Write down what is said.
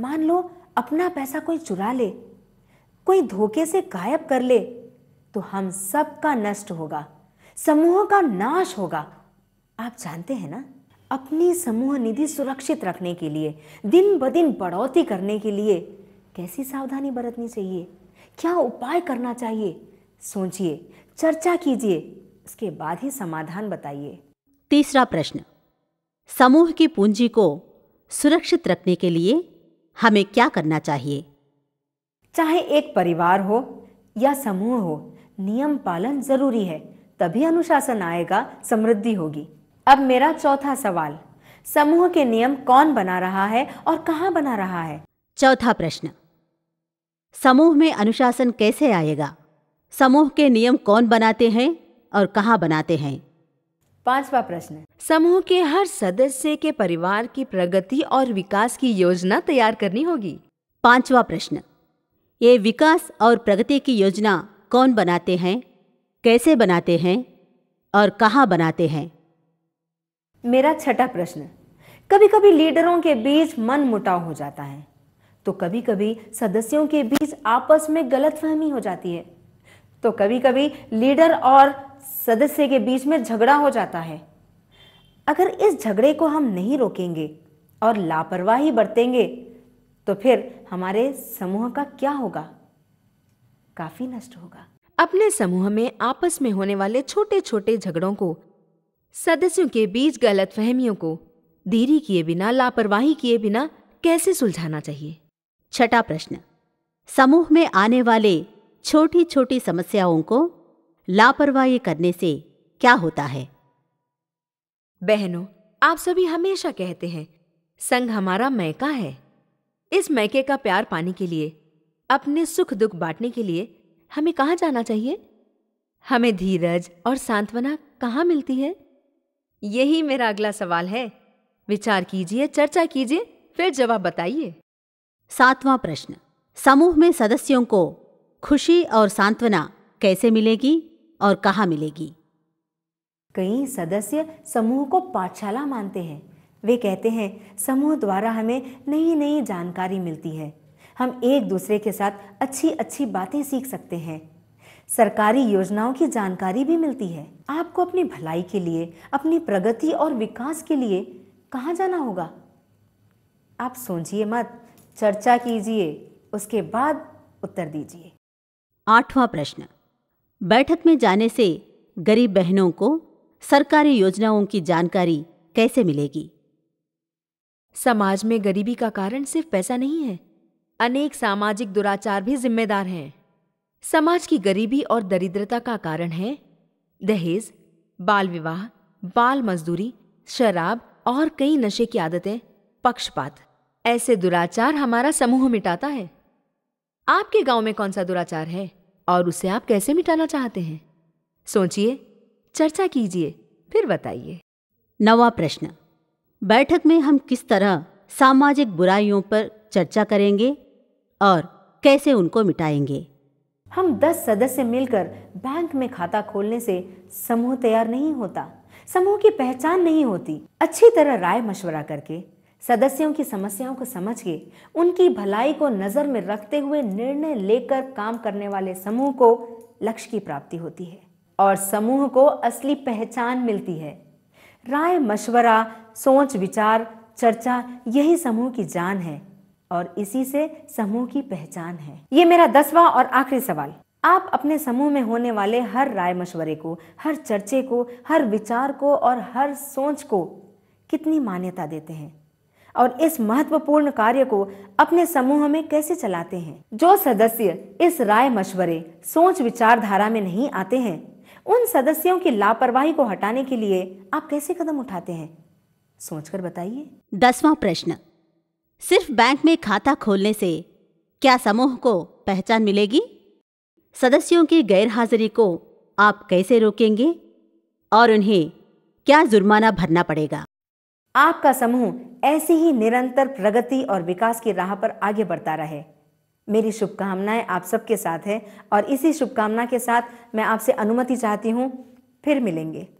मान लो अपना पैसा कोई चुरा ले कोई धोखे से गायब कर ले तो हम सब का नष्ट होगा समूह का नाश होगा आप जानते हैं ना अपनी समूह निधि सुरक्षित रखने के लिए दिन ब दिन बढ़ोतरी करने के लिए कैसी सावधानी बरतनी चाहिए क्या उपाय करना चाहिए सोचिए चर्चा कीजिए उसके बाद ही समाधान बताइए तीसरा प्रश्न समूह की पूंजी को सुरक्षित रखने के लिए हमें क्या करना चाहिए चाहे एक परिवार हो या समूह हो नियम पालन जरूरी है तभी अनुशासन आएगा समृद्धि होगी अब मेरा चौथा सवाल समूह के नियम कौन बना रहा है और कहाँ बना रहा है चौथा प्रश्न समूह में अनुशासन कैसे आएगा समूह के नियम कौन बनाते हैं और कहाँ बनाते हैं पांचवा प्रश्न समूह के हर सदस्य के परिवार की प्रगति और विकास की योजना तैयार करनी होगी पांचवा प्रश्न ये विकास और प्रगति की योजना कौन बनाते हैं कैसे बनाते हैं और कहाँ बनाते हैं मेरा छठा प्रश्न कभी कभी लीडरों के बीच मन मुटाव हो जाता है तो कभी कभी सदस्यों के बीच आपस में गलतफहमी हो जाती है तो कभी कभी लीडर और सदस्य के बीच में झगड़ा हो जाता है अगर इस झगड़े को हम नहीं रोकेंगे और लापरवाही बरतेंगे तो फिर हमारे समूह का क्या होगा काफी नष्ट होगा अपने समूह में आपस में होने वाले छोटे छोटे झगड़ों को सदस्यों के बीच गलत फहमियों को देरी किए बिना लापरवाही किए बिना कैसे सुलझाना चाहिए छठा प्रश्न समूह में आने वाले छोटी छोटी समस्याओं को लापरवाही करने से क्या होता है बहनों आप सभी हमेशा कहते हैं संग हमारा मैका है इस मैके का प्यार पाने के लिए अपने सुख दुख बांटने के लिए हमें कहाँ जाना चाहिए हमें धीरज और सांत्वना कहाँ मिलती है यही मेरा अगला सवाल है विचार कीजिए चर्चा कीजिए फिर जवाब बताइए सातवां प्रश्न समूह में सदस्यों को खुशी और सांत्वना कैसे मिलेगी और कहाँ मिलेगी कई सदस्य समूह को पाठशाला मानते हैं वे कहते हैं समूह द्वारा हमें नई नई जानकारी मिलती है हम एक दूसरे के साथ अच्छी अच्छी बातें सीख सकते हैं सरकारी योजनाओं की जानकारी भी मिलती है आपको अपनी भलाई के लिए अपनी प्रगति और विकास के लिए कहाँ जाना होगा आप सोचिए मत चर्चा कीजिए उसके बाद उत्तर दीजिए आठवां प्रश्न बैठक में जाने से गरीब बहनों को सरकारी योजनाओं की जानकारी कैसे मिलेगी समाज में गरीबी का कारण सिर्फ पैसा नहीं है अनेक सामाजिक दुराचार भी जिम्मेदार हैं समाज की गरीबी और दरिद्रता का कारण है दहेज बाल विवाह बाल मजदूरी शराब और कई नशे की आदतें पक्षपात ऐसे दुराचार हमारा समूह मिटाता है आपके गांव में कौन सा दुराचार है और उसे आप कैसे मिटाना चाहते हैं सोचिए चर्चा कीजिए फिर बताइए नवा प्रश्न बैठक में हम किस तरह सामाजिक बुराइयों पर चर्चा करेंगे और कैसे उनको मिटाएंगे हम दस सदस्य मिलकर बैंक में खाता खोलने से समूह तैयार नहीं होता समूह की पहचान नहीं होती अच्छी तरह राय मशवरा करके सदस्यों की समस्याओं को समझ के उनकी भलाई को नज़र में रखते हुए निर्णय लेकर काम करने वाले समूह को लक्ष्य की प्राप्ति होती है और समूह को असली पहचान मिलती है राय मशवरा सोच विचार चर्चा यही समूह की जान है और इसी से समूह की पहचान है ये मेरा दसवां और आखिरी सवाल आप अपने समूह में होने वाले हर राय मशवरे को हर चर्चे को हर विचार को और हर सोच को कितनी मान्यता देते हैं और इस महत्वपूर्ण कार्य को अपने समूह में कैसे चलाते हैं जो सदस्य इस राय मशवरे सोच विचारधारा में नहीं आते हैं उन सदस्यों की लापरवाही को हटाने के लिए आप कैसे कदम उठाते हैं सोचकर बताइए दसवां प्रश्न सिर्फ बैंक में खाता खोलने से क्या समूह को पहचान मिलेगी सदस्यों की गैरहाजिरी को आप कैसे रोकेंगे और उन्हें क्या जुर्माना भरना पड़ेगा आपका समूह ऐसे ही निरंतर प्रगति और विकास की राह पर आगे बढ़ता रहे मेरी शुभकामनाएं आप सबके साथ है और इसी शुभकामना के साथ मैं आपसे अनुमति चाहती हूँ फिर मिलेंगे